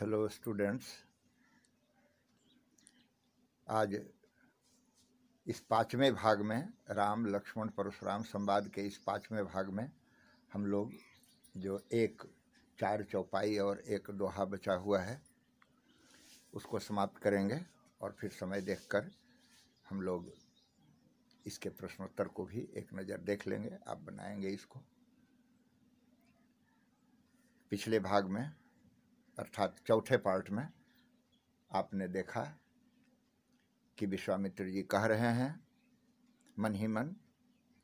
Hello students आज इस पाँचवें भाग में राम लक्ष्मण परशुराम संवाद के इस पाँचवें भाग में हम लोग जो एक चार चौपाई और एक दोहा बचा हुआ है उसको समाप्त करेंगे और फिर समय देखकर हम लोग इसके प्रश्नोत्तर को भी एक नज़र देख लेंगे आप बनाएंगे इसको पिछले भाग में अर्थात चौथे पार्ट में आपने देखा कि विश्वामित्र जी कह रहे हैं मन ही मन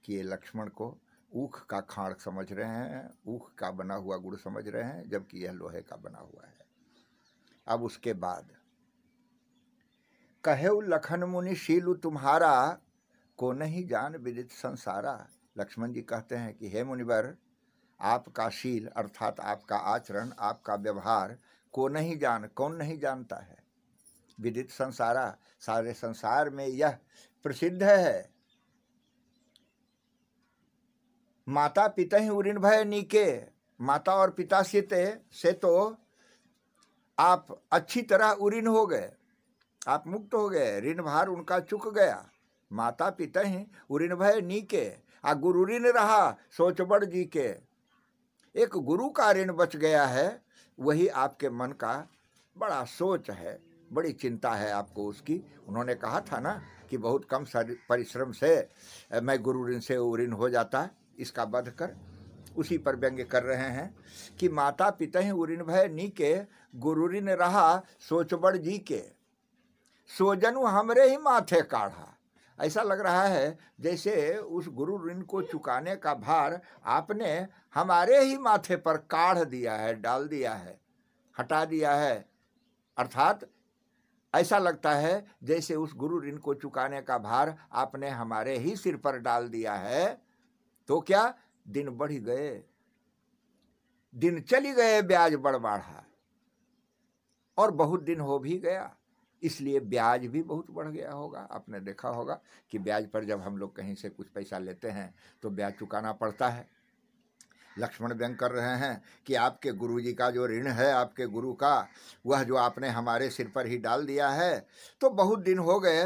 कि ये लक्ष्मण को ऊख का खाड़ समझ रहे हैं ऊख का बना हुआ गुड़ समझ रहे हैं जबकि यह लोहे का बना हुआ है अब उसके बाद कहे लखन मुनि शीलु तुम्हारा को नहीं जान विदित संसारा लक्ष्मण जी कहते हैं कि हे मुनिवर आपका शील अर्थात आपका आचरण आपका व्यवहार को नहीं जान कौन नहीं जानता है विदित संसारा सारे संसार में यह प्रसिद्ध है माता पिता ही उन्न भय नीके माता और पिता से से तो आप अच्छी तरह उरीन हो गए आप मुक्त हो गए ऋण भार उनका चुक गया माता पिता ही उन्न भय नीके आ गुरु ऋण रहा सोचबड़ जी के एक गुरु का ऋण बच गया है वही आपके मन का बड़ा सोच है बड़ी चिंता है आपको उसकी उन्होंने कहा था ना कि बहुत कम परिश्रम से मैं गुरु ऋण से ऋण हो जाता इसका बध कर उसी पर व्यंग्य कर रहे हैं कि माता पिता ही उन भय नी के गुरु ऋण रहा सोचबड़ जी के सोजनु हमरे ही माथे काढ़ा ऐसा लग रहा है जैसे उस गुरु ऋण को चुकाने का भार आपने हमारे ही माथे पर काढ़ दिया है डाल दिया है हटा दिया है अर्थात ऐसा लगता है जैसे उस गुरु ऋण को चुकाने का भार आपने हमारे ही सिर पर डाल दिया है तो क्या दिन बढ़ गए दिन चली गए ब्याज बढ़ बढ़ा और बहुत दिन हो भी गया इसलिए ब्याज भी बहुत बढ़ गया होगा आपने देखा होगा कि ब्याज पर जब हम लोग कहीं से कुछ पैसा लेते हैं तो ब्याज चुकाना पड़ता है लक्ष्मण व्यंग कर रहे हैं कि आपके गुरु जी का जो ऋण है आपके गुरु का वह जो आपने हमारे सिर पर ही डाल दिया है तो बहुत दिन हो गए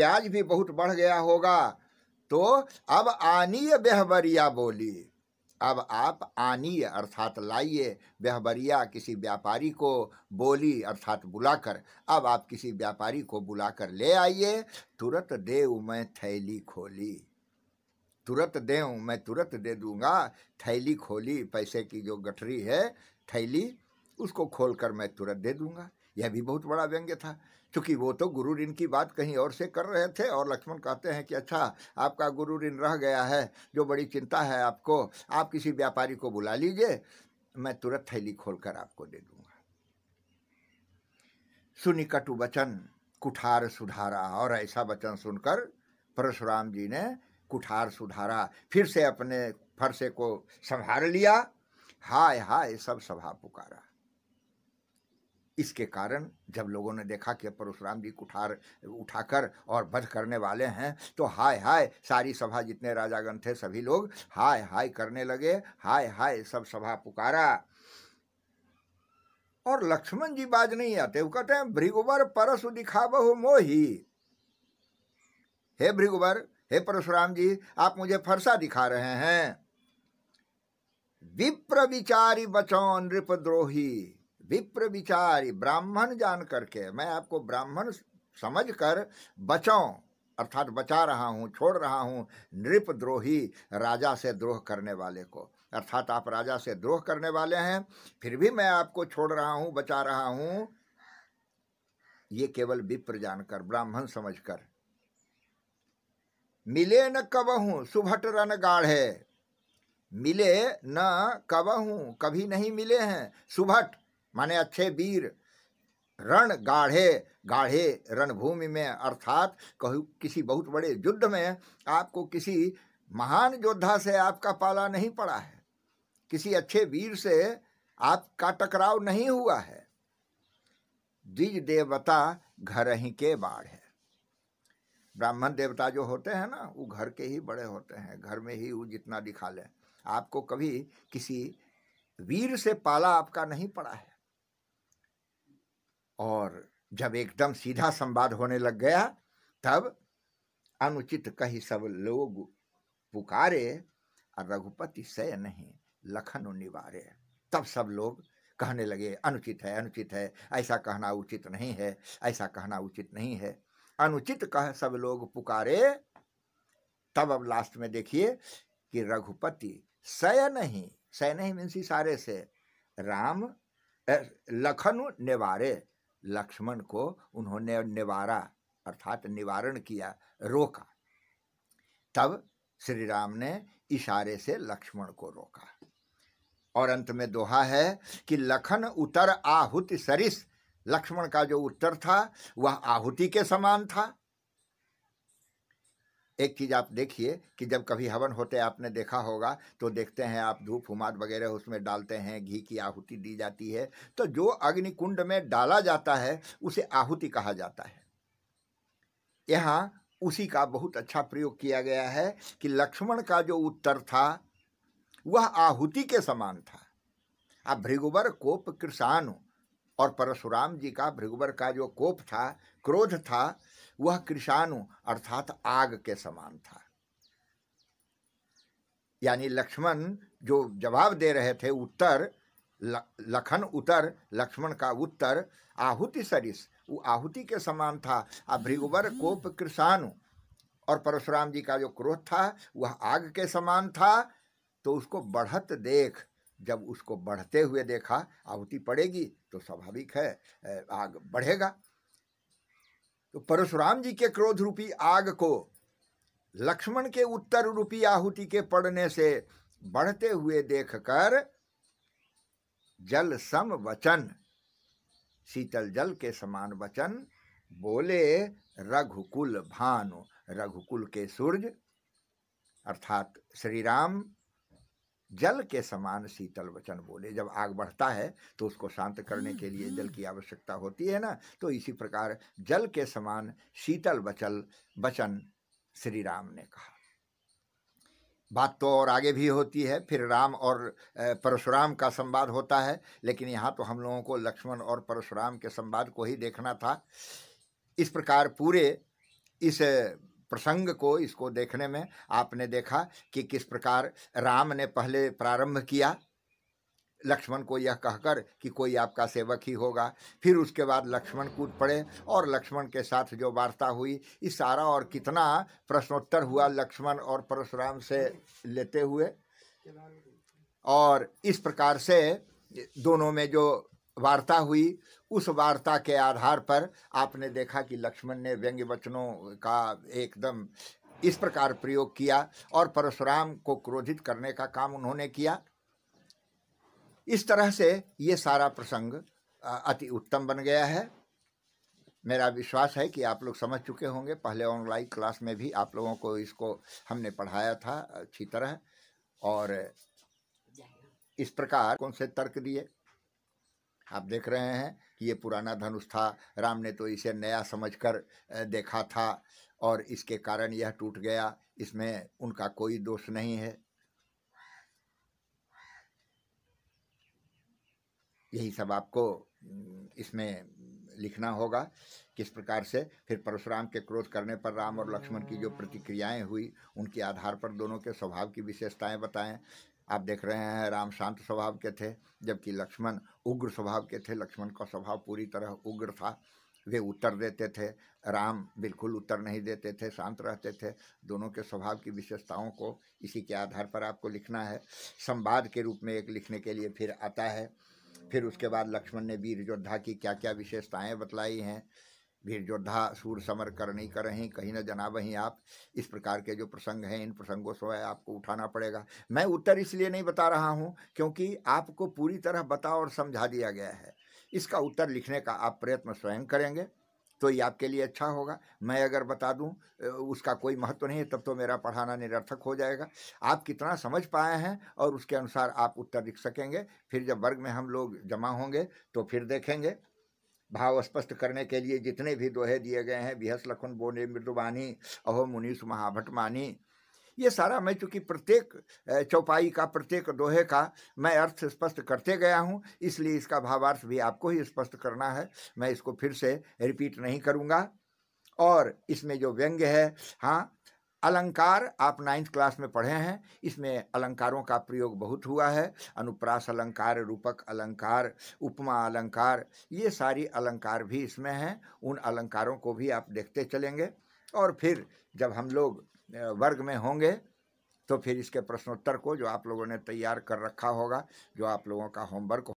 ब्याज भी बहुत बढ़ गया होगा तो अब आनीय बेहबरिया बोली अब आप आनी अर्थात लाइए बेहबरिया किसी व्यापारी को बोली अर्थात बुलाकर अब आप किसी व्यापारी को बुलाकर ले आइए तुरंत देव मैं थैली खोली तुरंत दे मैं तुरंत दे दूंगा थैली खोली पैसे की जो गठरी है थैली उसको खोल कर मैं तुरंत दे दूंगा यह भी बहुत बड़ा व्यंग्य था क्योंकि वो तो गुरु ऋण की बात कहीं और से कर रहे थे और लक्ष्मण कहते हैं कि अच्छा आपका गुरु ऋण रह गया है जो बड़ी चिंता है आपको आप किसी व्यापारी को बुला लीजिए मैं तुरंत थैली खोलकर आपको दे दूंगा सुनिकटु वचन कुठार सुधारा और ऐसा वचन सुनकर परशुराम जी ने कुठार सुधारा फिर से अपने फरसे को संभाल लिया हाय हाय सब सभा पुकारा इसके कारण जब लोगों ने देखा कि परशुराम जी कुठार उठाकर और वध करने वाले हैं तो हाय हाय सारी सभा जितने राजागण थे सभी लोग हाय हाय करने लगे हाय हाय सब सभा पुकारा और लक्ष्मण जी बाज नहीं आते वो कहते हैं भृगुवर परसु दिखा बहु मोही हे भृगुवर हे परशुराम जी आप मुझे फरसा दिखा रहे हैं विप्र विचारी बचो नृपद्रोही विप्र विचारी ब्राह्मण जान करके मैं आपको ब्राह्मण समझ कर बचाओ अर्थात बचा रहा हूँ छोड़ रहा हूँ नृपद्रोही राजा से द्रोह करने वाले को अर्थात आप राजा से द्रोह करने वाले हैं फिर भी मैं आपको छोड़ रहा हूँ बचा रहा हूँ ये केवल विप्र जानकर ब्राह्मण समझकर मिले न कबहू सुभट रन गाढ़े मिले न कबहू कभी नहीं मिले हैं सुभट माने अच्छे वीर रण गाढ़े गाढ़े रणभूमि में अर्थात कहू किसी बहुत बड़े युद्ध में आपको किसी महान योद्धा से आपका पाला नहीं पड़ा है किसी अच्छे वीर से आपका टकराव नहीं हुआ है द्विज देवता घर ही के बाढ़ है ब्राह्मण देवता जो होते हैं ना वो घर के ही बड़े होते हैं घर में ही वो जितना दिखा ले आपको कभी किसी वीर से पाला आपका नहीं पड़ा है और जब एकदम सीधा संवाद होने लग गया तब अनुचित कही सब लोग पुकारे और रघुपति सय नहीं लखन निवारे तब सब लोग कहने लगे अनुचित है अनुचित है ऐसा कहना उचित नहीं है ऐसा कहना उचित नहीं है अनुचित कह सब लोग पुकारे तब अब लास्ट में देखिए कि रघुपति सय नहीं सय नहीं मीन्स सारे से राम लखन निवारे लक्ष्मण को उन्होंने निवारा अर्थात निवारण किया रोका तब श्री राम ने इशारे से लक्ष्मण को रोका और अंत में दोहा है कि लखन उतर आहुति सरिस लक्ष्मण का जो उत्तर था वह आहुति के समान था एक चीज़ आप देखिए कि जब कभी हवन होते आपने देखा होगा तो देखते हैं आप धूप हुमाद वगैरह उसमें डालते हैं घी की आहुति दी जाती है तो जो अग्नि कुंड में डाला जाता है उसे आहुति कहा जाता है यहाँ उसी का बहुत अच्छा प्रयोग किया गया है कि लक्ष्मण का जो उत्तर था वह आहुति के समान था अब भृगुबर कोप कृषाणु और परशुराम जी का भृगुबर का जो कोप था क्रोध था वह कृषाणु अर्थात आग के समान था यानी लक्ष्मण जो जवाब दे रहे थे उत्तर लखन उत्तर लक्ष्मण का उत्तर आहुति सरिस वो आहुति के समान था अभ्रिगुबर कोप कृषाणु और परशुराम जी का जो क्रोध था वह आग के समान था तो उसको बढ़त देख जब उसको बढ़ते हुए देखा आहुति पड़ेगी तो स्वाभाविक है आग बढ़ेगा तो परशुराम जी के क्रोध रूपी आग को लक्ष्मण के उत्तर रूपी आहुति के पड़ने से बढ़ते हुए देखकर जल सम वचन शीतल जल के समान वचन बोले रघुकुल भानु रघुकुल के सूर्य अर्थात श्री राम जल के समान शीतल वचन बोले जब आग बढ़ता है तो उसको शांत करने के लिए जल हम्म। की आवश्यकता होती है ना तो इसी प्रकार जल के समान शीतल वचल वचन श्री राम ने कहा बात तो और आगे भी होती है फिर राम और परशुराम का संवाद होता है लेकिन यहाँ तो हम लोगों को लक्ष्मण और परशुराम के संवाद को ही देखना था इस प्रकार पूरे इस प्रसंग को इसको देखने में आपने देखा कि किस प्रकार राम ने पहले प्रारंभ किया लक्ष्मण को यह कहकर कि कोई आपका सेवक ही होगा फिर उसके बाद लक्ष्मण कूद पड़े और लक्ष्मण के साथ जो वार्ता हुई इस सारा और कितना प्रश्नोत्तर हुआ लक्ष्मण और परशुराम से लेते हुए और इस प्रकार से दोनों में जो वार्ता हुई उस वार्ता के आधार पर आपने देखा कि लक्ष्मण ने व्यंग्य वचनों का एकदम इस प्रकार प्रयोग किया और परशुराम को क्रोधित करने का काम उन्होंने किया इस तरह से ये सारा प्रसंग अति उत्तम बन गया है मेरा विश्वास है कि आप लोग समझ चुके होंगे पहले ऑनलाइन क्लास में भी आप लोगों को इसको हमने पढ़ाया था अच्छी तरह और इस प्रकार कौन से तर्क दिए आप देख रहे हैं कि ये पुराना धनुष था राम ने तो इसे नया समझकर देखा था और इसके कारण यह टूट गया इसमें उनका कोई दोष नहीं है यही सब आपको इसमें लिखना होगा किस प्रकार से फिर परशुराम के क्रोध करने पर राम और लक्ष्मण की जो प्रतिक्रियाएं हुई उनके आधार पर दोनों के स्वभाव की विशेषताएं बताएं आप देख रहे हैं राम शांत स्वभाव के थे जबकि लक्ष्मण उग्र स्वभाव के थे लक्ष्मण का स्वभाव पूरी तरह उग्र था वे उत्तर देते थे राम बिल्कुल उत्तर नहीं देते थे शांत रहते थे दोनों के स्वभाव की विशेषताओं को इसी के आधार पर आपको लिखना है संवाद के रूप में एक लिखने के लिए फिर आता है फिर उसके बाद लक्ष्मण ने वीर योद्धा की क्या क्या विशेषताएँ बतलाई हैं वीर योद्धा सूर समर कर नहीं कर रहे कहीं ना जना वहीं आप इस प्रकार के जो प्रसंग हैं इन प्रसंगों से आपको उठाना पड़ेगा मैं उत्तर इसलिए नहीं बता रहा हूँ क्योंकि आपको पूरी तरह बता और समझा दिया गया है इसका उत्तर लिखने का आप प्रयत्न स्वयं करेंगे तो ये आपके लिए अच्छा होगा मैं अगर बता दूं उसका कोई महत्व नहीं है तब तो मेरा पढ़ाना निरर्थक हो जाएगा आप कितना समझ पाए हैं और उसके अनुसार आप उत्तर लिख सकेंगे फिर जब वर्ग में हम लोग जमा होंगे तो फिर देखेंगे भाव स्पष्ट करने के लिए जितने भी दोहे दिए गए हैं बिहस लखन बोने मृदुवानी अहो मुनीस महाभटमानी ये सारा मैं चूंकि प्रत्येक चौपाई का प्रत्येक दोहे का मैं अर्थ स्पष्ट करते गया हूँ इसलिए इसका भावार्थ भी आपको ही स्पष्ट करना है मैं इसको फिर से रिपीट नहीं करूँगा और इसमें जो व्यंग्य है हाँ अलंकार आप नाइन्थ क्लास में पढ़े हैं इसमें अलंकारों का प्रयोग बहुत हुआ है अनुप्रास अलंकार रूपक अलंकार उपमा अलंकार ये सारी अलंकार भी इसमें हैं उन अलंकारों को भी आप देखते चलेंगे और फिर जब हम लोग वर्ग में होंगे तो फिर इसके प्रश्नोत्तर को जो आप लोगों ने तैयार कर रखा होगा जो आप लोगों का होमवर्क